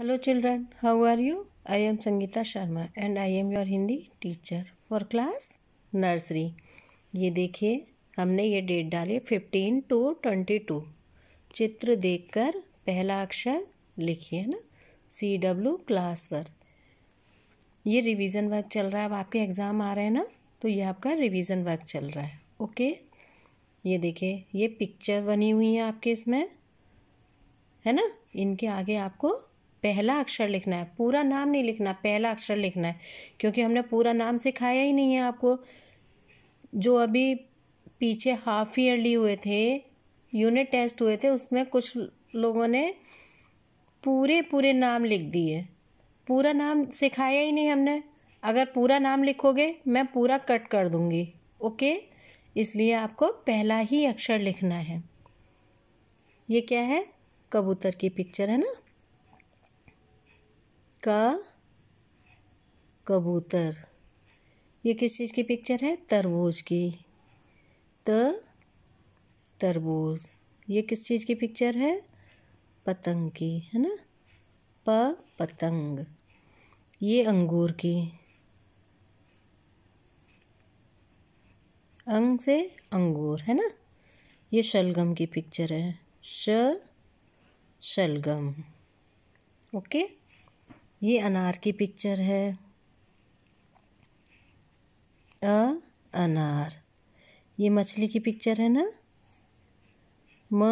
hello children how are you I am Sangeeta Sharma and I am your Hindi teacher for class nursery ये देखिए हमने ये date डाले fifteen to twenty two चित्र देखकर पहला अक्षर लिखिए ना सी डब्ल्यू क्लास वर्क ये रिवीजन वर्क चल रहा है अब आपके एग्ज़ाम आ रहे हैं ना तो ये आपका रिवीजन वर्क चल रहा है ओके ये देखिए ये पिक्चर बनी हुई है आपके इसमें है ना इनके आगे आपको पहला अक्षर लिखना है पूरा नाम नहीं लिखना पहला अक्षर लिखना है क्योंकि हमने पूरा नाम सिखाया ही नहीं है आपको जो अभी पीछे हाफ ईयरली हुए थे यूनिट टेस्ट हुए थे उसमें कुछ लोगों ने पूरे पूरे नाम लिख दिए पूरा नाम सिखाया ही नहीं हमने अगर पूरा नाम लिखोगे मैं पूरा कट कर दूँगी ओके इसलिए आपको पहला ही अक्षर लिखना है ये क्या है कबूतर की पिक्चर है ना का कबूतर ये किस चीज़ की पिक्चर है तरबूज की त तरबूज ये किस चीज़ की पिक्चर है पतंग की है ना प पतंग ये अंगूर की अंग से अंगूर है ना ये शलगम की पिक्चर है श शलगम ओके ये अनार की पिक्चर है अ अनार ये मछली की पिक्चर है ना म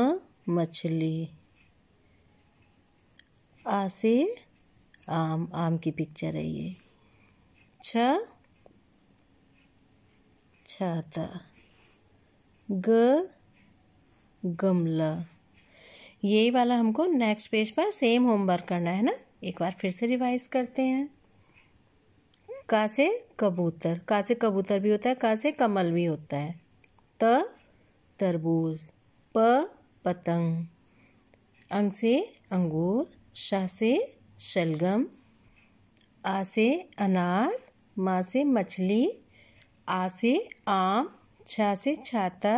मछली आ से आम आम की पिक्चर है ये छ छाता ग गमला यही वाला हमको नेक्स्ट पेज पर सेम होमवर्क करना है ना एक बार फिर से रिवाइज करते हैं का से कबूतर का से कबूतर भी होता है का से कमल भी होता है त तरबूज प पतंग अंग से अंगूर शाह से शलगम आ से अनार माँ से मछली आ से आम छा से छाता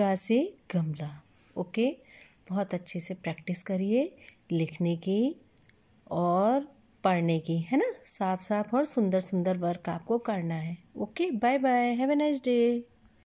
गा से गमला ओके बहुत अच्छे से प्रैक्टिस करिए लिखने की और पढ़ने की है ना साफ साफ और सुंदर सुंदर वर्क आपको करना है okay bye bye have a nice day